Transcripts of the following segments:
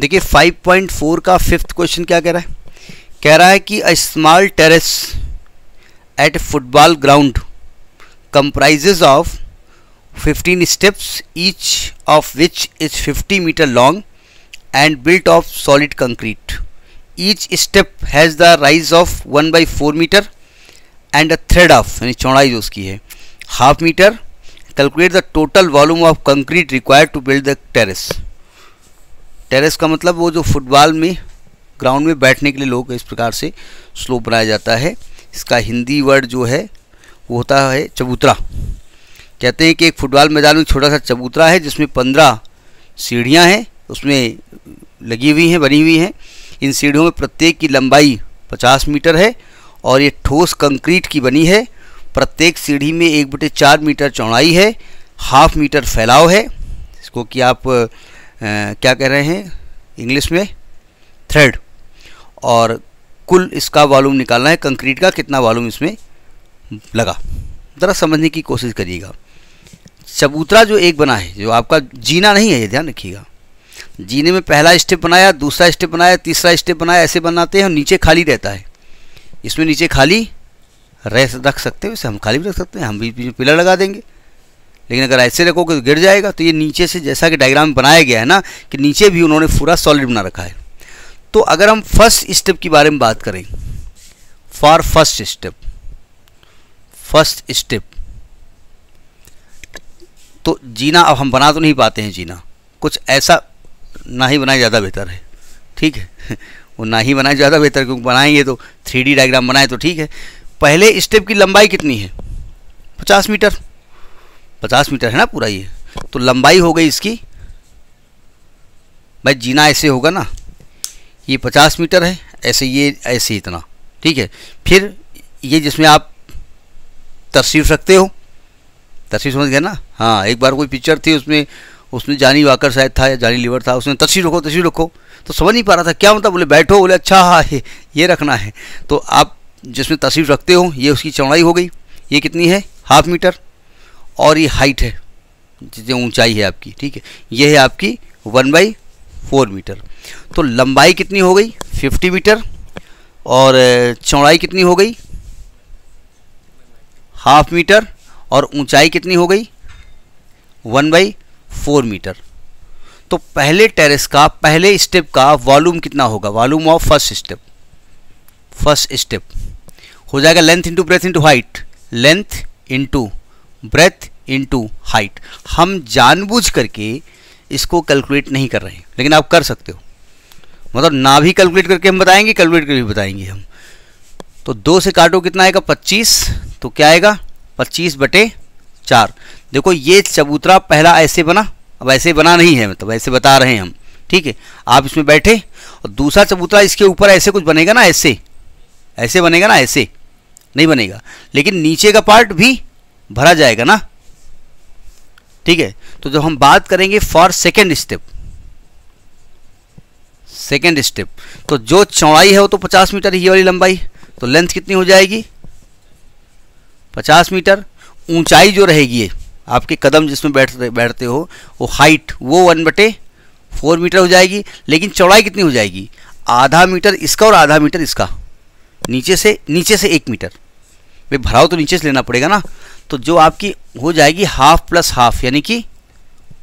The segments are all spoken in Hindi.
देखिए 5.4 का फिफ्थ क्वेश्चन क्या कह रहा है कह रहा है कि a small terrace at football ground comprises of 15 steps each of which is 50 metre long and built of solid concrete each step has the rise of one by four metre and a thread of यानी चौड़ाई जो उसकी है half metre calculate the total volume of concrete required to build the terrace terrace का मतलब वो जो फुटबॉल में ग्राउंड में बैठने के लिए लोग इस प्रकार से स्लोप बनाया जाता है इसका हिंदी वर्ड जो है वो होता है चबूतरा कहते हैं कि एक फुटबॉल मैदान में छोटा सा चबूतरा है जिसमें पंद्रह सीढ़ियाँ हैं उसमें लगी हुई हैं बनी हुई हैं इन सीढ़ियों में प्रत्येक की लंबाई पचास मीटर है और ये ठोस कंक्रीट की बनी है प्रत्येक सीढ़ी में एक बटे चार मीटर चौड़ाई है हाफ मीटर फैलाव है इसको कि आप क्या कह रहे हैं इंग्लिश में थ्रेड और कुल इसका वॉल्यूम निकालना है कंक्रीट का कितना वॉल्यूम इसमें लगा ज़रा समझने की कोशिश करिएगा चबूतरा जो एक बना है जो आपका जीना नहीं है ये ध्यान रखिएगा जीने में पहला स्टेप बनाया दूसरा स्टेप बनाया तीसरा स्टेप बनाया ऐसे बनाते हैं और नीचे खाली रहता है इसमें नीचे खाली रह रख सकते हैं इसे हम खाली भी रख सकते हैं हम भी पिलर लगा देंगे लेकिन अगर ऐसे रखोगे तो गिर जाएगा तो ये नीचे से जैसा कि डायग्राम बनाया गया है ना कि नीचे भी उन्होंने पूरा सॉलिड बना रखा है तो अगर हम फर्स्ट स्टेप के बारे में बात करें for first step first step तो जीना अब हम बना तो नहीं पाते हैं जीना कुछ ऐसा ना ही बनाए ज़्यादा बेहतर है ठीक है वो ना ही बनाए ज़्यादा बेहतर क्योंकि बनाएंगे तो थ्री डायग्राम बनाए तो ठीक है पहले स्टेप की लंबाई कितनी है पचास मीटर पचास मीटर है ना पूरा ये तो लंबाई हो गई इसकी भाई जीना ऐसे होगा ना ये पचास मीटर है ऐसे ये ऐसे इतना ठीक है फिर ये जिसमें आप तस्वीर रखते हो तस्वीर समझ गए ना हाँ एक बार कोई पिक्चर थी उसमें उसमें जानी वाकर शायद था या जानी लीवर था उसने तस्वीर रखो तस्वीर रखो तो समझ नहीं पा रहा था क्या मतलब बोले बैठो बोले अच्छा हाँ ये रखना है तो आप जिसमें तस्वीर रखते हो ये उसकी चौड़ाई हो गई ये कितनी है हाफ मीटर और ये हाइट है जो ऊंचाई है आपकी ठीक है ये है आपकी वन बाई फोर मीटर तो लंबाई कितनी हो गई फिफ्टी मीटर और चौड़ाई कितनी हो गई हाफ मीटर और ऊंचाई कितनी हो गई वन बाई फोर मीटर तो पहले टेरेस का पहले स्टेप का वॉल्यूम कितना होगा volume of first step first step हो जाएगा length into breadth into height length into breadth into height हम जानबूझ करके इसको कैलकुलेट नहीं कर रहे हैं लेकिन आप कर सकते हो मतलब ना भी कैलकुलेट करके हम बताएंगे कैलकुलेट करके भी बताएंगे हम तो दो से काटो कितना आएगा पच्चीस तो क्या आएगा पच्चीस बटे चार देखो ये चबूतरा पहला ऐसे बना अब ऐसे बना नहीं है मतलब ऐसे बता रहे हैं हम ठीक है आप इसमें बैठे और दूसरा चबूतरा इसके ऊपर ऐसे कुछ बनेगा ना ऐसे ऐसे बनेगा ना ऐसे नहीं बनेगा लेकिन नीचे का पार्ट भी भरा जाएगा ना ठीक है तो जब हम बात करेंगे for second step second step तो जो चौड़ाई है वो तो 50 मीटर ही वाली लंबाई तो लेंथ कितनी हो जाएगी 50 मीटर ऊंचाई जो रहेगी आपके कदम जिसमें बैठ बैठते हो वो हाइट वो वन बटे फोर मीटर हो जाएगी लेकिन चौड़ाई कितनी हो जाएगी आधा मीटर इसका और आधा मीटर इसका नीचे से नीचे से एक मीटर भाई भराव तो नीचे से लेना पड़ेगा ना तो जो आपकी हो जाएगी हाफ प्लस हाफ यानी कि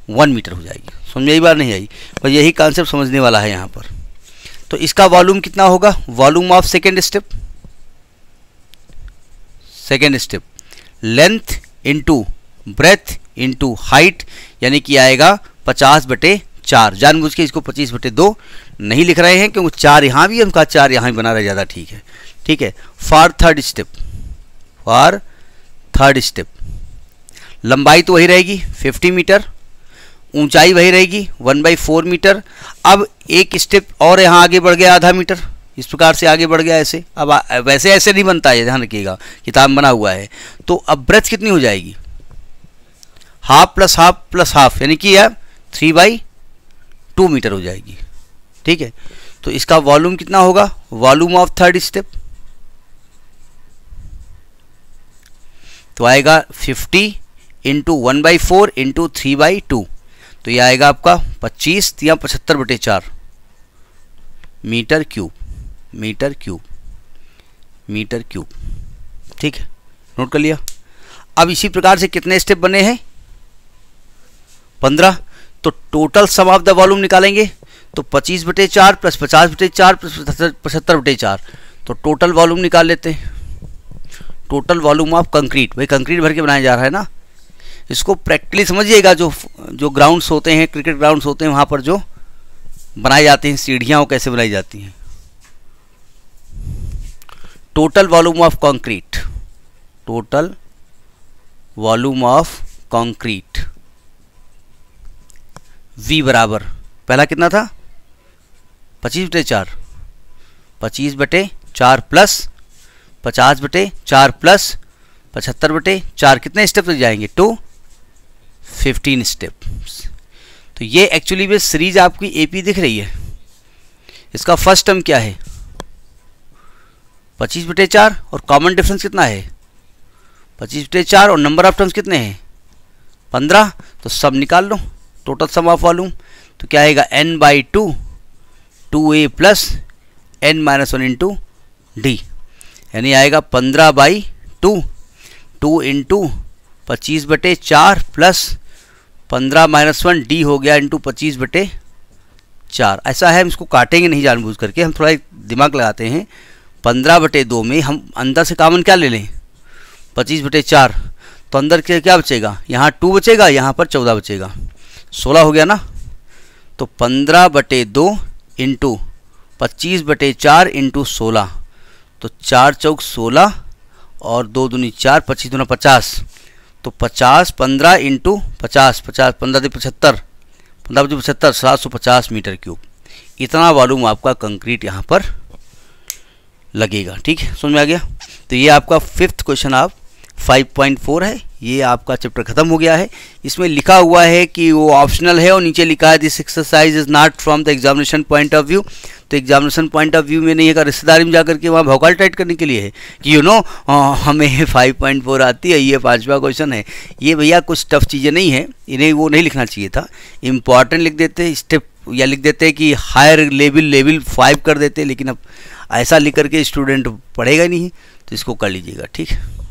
वन मीटर हो जाएगी समझ आई बार नहीं आई पर यही कॉन्सेप्ट समझने वाला है यहाँ पर तो इसका वॉल्यूम कितना होगा volume of second step second step length into breadth into height यानी कि आएगा पचास बटे चार जानबूझ के इसको पच्चीस बटे दो नहीं लिख रहे हैं क्योंकि चार यहाँ भी हम कहा चार यहाँ भी बना रहे ज़्यादा ठीक है ठीक है for third step for third step लंबाई तो वही रहेगी 50 मीटर ऊंचाई वही रहेगी वन बाई फोर मीटर अब एक स्टेप और यहाँ आगे बढ़ गया आधा मीटर इस प्रकार से आगे बढ़ गया ऐसे अब आ, वैसे ऐसे नहीं बनता है ध्यान रखिएगा किताब बना हुआ है तो अब ब्रथ कितनी हो जाएगी half plus half plus half यानी कि यह थ्री बाई टू मीटर हो जाएगी ठीक है तो इसका वॉल्यूम कितना होगा वॉल्यूम ऑफ थर्ड स्टेप तो आएगा fifty into one by four into three by two तो ये आएगा आपका पच्चीस या पचहत्तर बटे चार metre cube metre cube metre cube ठीक है नोट कर लिया अब इसी प्रकार से कितने स्टेप बने हैं पंद्रह तो total sum of the volume निकालेंगे तो पच्चीस बटे चार प्लस पचास बटे चार प्लस पचहत्तर बटे चार तो टोटल वॉल्यूम निकाल लेते हैं टोटल वॉल्यूम ऑफ कंक्रीट भाई कंक्रीट भर के बनाया जा रहा है ना इसको प्रैक्टिकली समझिएगा जो जो ग्राउंड्स होते हैं क्रिकेट ग्राउंड्स होते हैं वहाँ पर जो बनाई जाती हैं सीढ़ियाँ वो कैसे बनाई जाती हैं total volume of concrete total volume of concrete v बराबर पहला कितना था पच्चीस बटे चार पच्चीस बटे चार प्लस पचास बटे चार प्लस पचहत्तर बटे चार कितने स्टेप तक जाएंगे टू फिफ्टीन स्टेप्स तो ये एक्चुअली में सीरीज आपकी एपी दिख रही है इसका फर्स्ट टर्म क्या है पच्चीस बटे चार और कॉमन डिफरेंस कितना है पच्चीस बटे चार और नंबर ऑफ टर्म्स कितने हैं पंद्रह तो सब निकाल लो टोटल सम ऑफ वॉल्यूम तो क्या आएगा n by two two a plus n minus one into d यानी आएगा पंद्रह बाई टू टू इंटू पच्चीस बटे चार प्लस पंद्रह माइनस वन डी हो गया इंटू पच्चीस बटे चार ऐसा है हम इसको काटेंगे नहीं जानबूझ करके हम थोड़ा एक दिमाग लगाते हैं पंद्रह बटे दो में हम अंदर से कामन क्या ले लें पच्चीस बटे चार तो अंदर के क्या बचेगा यहाँ टू बचेगा यहाँ पर चौदह बचेगा सोलह हो गया ना तो पंद्रह बटे दो इंटू पच्चीस बटे चार इंटू सोलह तो चार चौक सोलह और दो दूनी चार पच्चीस दूना पचास तो पचास पंद्रह इंटू पचास पचास पंद्रह दिन पचहत्तर पंद्रह बजे पचहत्तर सात सौ पचास मीटर क्यूब इतना वॉल्यूम आपका कंक्रीट यहाँ पर लगेगा ठीक है समझ में आ गया तो ये आपका फिफ्थ क्वेश्चन आप 5.4 है ये आपका चैप्टर ख़त्म हो गया है इसमें लिखा हुआ है कि वो ऑप्शनल है और नीचे लिखा है this exercise is not from the examination point of view तो एग्जामिनेशन पॉइंट ऑफ व्यू में नहीं है रिश्तेदारी में जाकर के वहाँ भोकाल टाइट करने के लिए है कि यू नो हमें फाइव पॉइंट फोर आती है ये पाँचवा क्वेश्चन है ये भैया कुछ टफ चीज़ें नहीं है इन्हें वो नहीं लिखना चाहिए था इम्पॉर्टेंट लिख देते स्टेप या लिख देते कि हायर लेवल लेवल फाइव कर देते लेकिन अब ऐसा लिख करके स्टूडेंट पढ़ेगा नहीं तो इसको कर लीजिएगा ठीक है